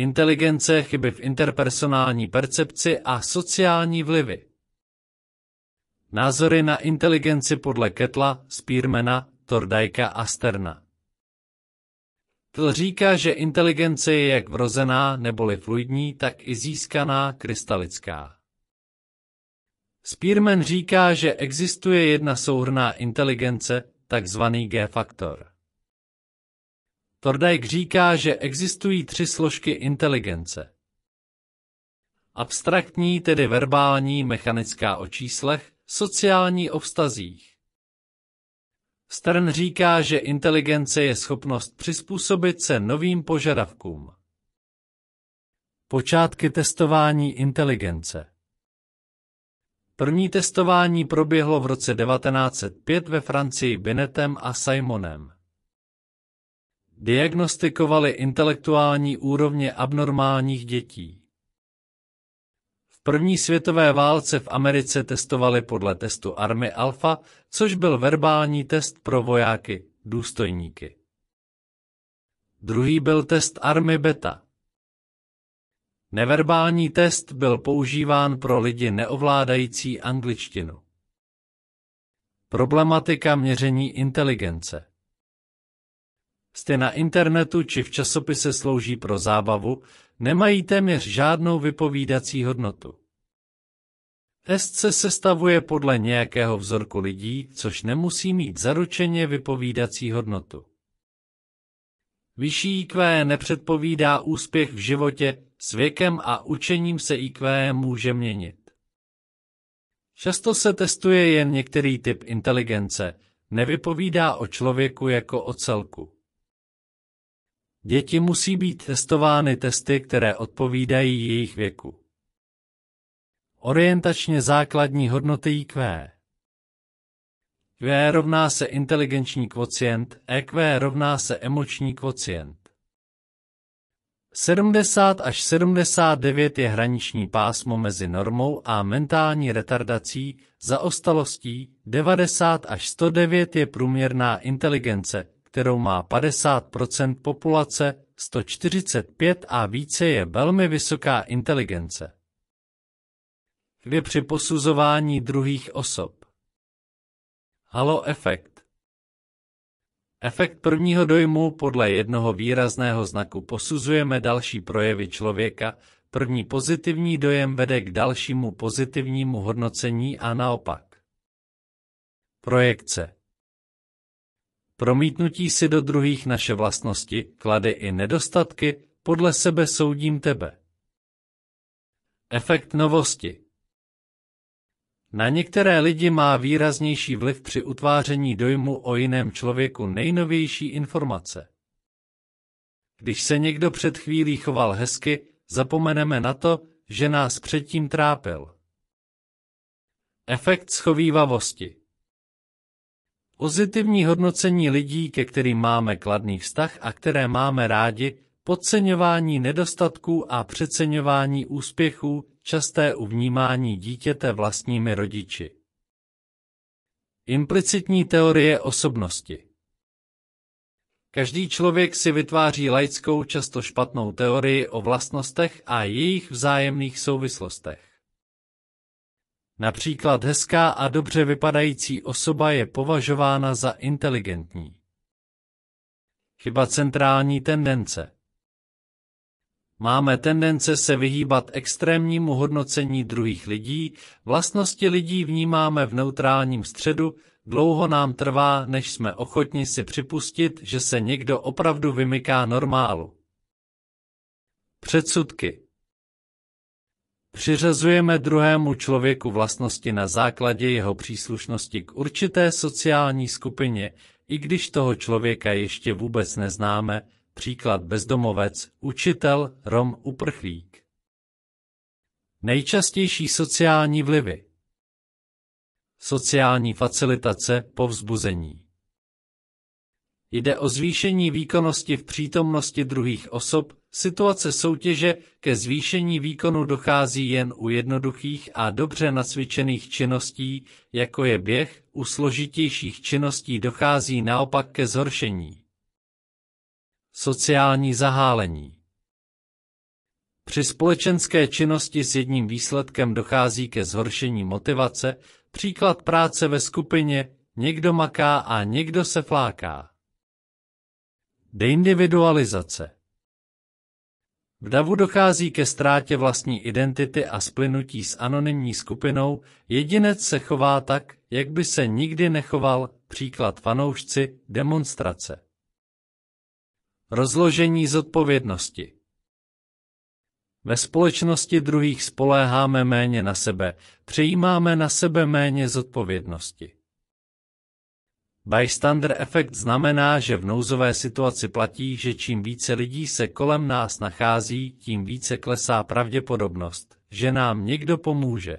inteligence, chyby v interpersonální percepci a sociální vlivy. Názory na inteligenci podle Ketla, Spearmana, Tordajka a Sterna. Kl říká, že inteligence je jak vrozená neboli fluidní, tak i získaná krystalická. Spearman říká, že existuje jedna souhrná inteligence, takzvaný G-faktor. Thorndike říká, že existují tři složky inteligence. Abstraktní, tedy verbální, mechanická o číslech, sociální o vztazích. Stern říká, že inteligence je schopnost přizpůsobit se novým požadavkům. Počátky testování inteligence První testování proběhlo v roce 1905 ve Francii Binetem a Simonem. Diagnostikovali intelektuální úrovně abnormálních dětí. V první světové válce v Americe testovali podle testu Army Alpha, což byl verbální test pro vojáky, důstojníky. Druhý byl test Army Beta. Neverbální test byl používán pro lidi neovládající angličtinu. Problematika měření inteligence Jste na internetu či v časopise slouží pro zábavu, nemají téměř žádnou vypovídací hodnotu. Test se sestavuje podle nějakého vzorku lidí, což nemusí mít zaručeně vypovídací hodnotu. Vyšší IQ nepředpovídá úspěch v životě, s věkem a učením se IQ může měnit. Často se testuje jen některý typ inteligence, nevypovídá o člověku jako o celku. Děti musí být testovány testy, které odpovídají jejich věku. Orientačně základní hodnoty IQ. Q rovná se inteligenční kvocient, EQ rovná se emoční kvocient. 70 až 79 je hraniční pásmo mezi normou a mentální retardací, zaostalostí, 90 až 109 je průměrná inteligence, kterou má 50% populace, 145 a více je velmi vysoká inteligence. Dvě při posuzování druhých osob. Halo efekt. Efekt prvního dojmu podle jednoho výrazného znaku posuzujeme další projevy člověka, první pozitivní dojem vede k dalšímu pozitivnímu hodnocení a naopak. Projekce Promítnutí si do druhých naše vlastnosti, klady i nedostatky, podle sebe soudím tebe. Efekt novosti Na některé lidi má výraznější vliv při utváření dojmu o jiném člověku nejnovější informace. Když se někdo před chvílí choval hezky, zapomeneme na to, že nás předtím trápil. Efekt schovývavosti Pozitivní hodnocení lidí, ke kterým máme kladný vztah a které máme rádi, podceňování nedostatků a přeceňování úspěchů, časté uvnímání dítěte vlastními rodiči. Implicitní teorie osobnosti Každý člověk si vytváří laickou, často špatnou teorii o vlastnostech a jejich vzájemných souvislostech. Například hezká a dobře vypadající osoba je považována za inteligentní. Chyba centrální tendence. Máme tendence se vyhýbat extrémnímu hodnocení druhých lidí, vlastnosti lidí vnímáme v neutrálním středu, dlouho nám trvá, než jsme ochotni si připustit, že se někdo opravdu vymyká normálu. Předsudky Přiřazujeme druhému člověku vlastnosti na základě jeho příslušnosti k určité sociální skupině, i když toho člověka ještě vůbec neznáme, příklad bezdomovec, učitel, rom, uprchlík. Nejčastější sociální vlivy Sociální facilitace, povzbuzení Jde o zvýšení výkonnosti v přítomnosti druhých osob, Situace soutěže ke zvýšení výkonu dochází jen u jednoduchých a dobře nacvičených činností, jako je běh, u složitějších činností dochází naopak ke zhoršení. Sociální zahálení Při společenské činnosti s jedním výsledkem dochází ke zhoršení motivace, příklad práce ve skupině, někdo maká a někdo se fláká. Deindividualizace v davu dochází ke ztrátě vlastní identity a splynutí s anonymní skupinou, jedinec se chová tak, jak by se nikdy nechoval, příklad fanoušci, demonstrace. Rozložení zodpovědnosti Ve společnosti druhých spoléháme méně na sebe, přejímáme na sebe méně zodpovědnosti. Bystander efekt znamená, že v nouzové situaci platí, že čím více lidí se kolem nás nachází, tím více klesá pravděpodobnost, že nám někdo pomůže.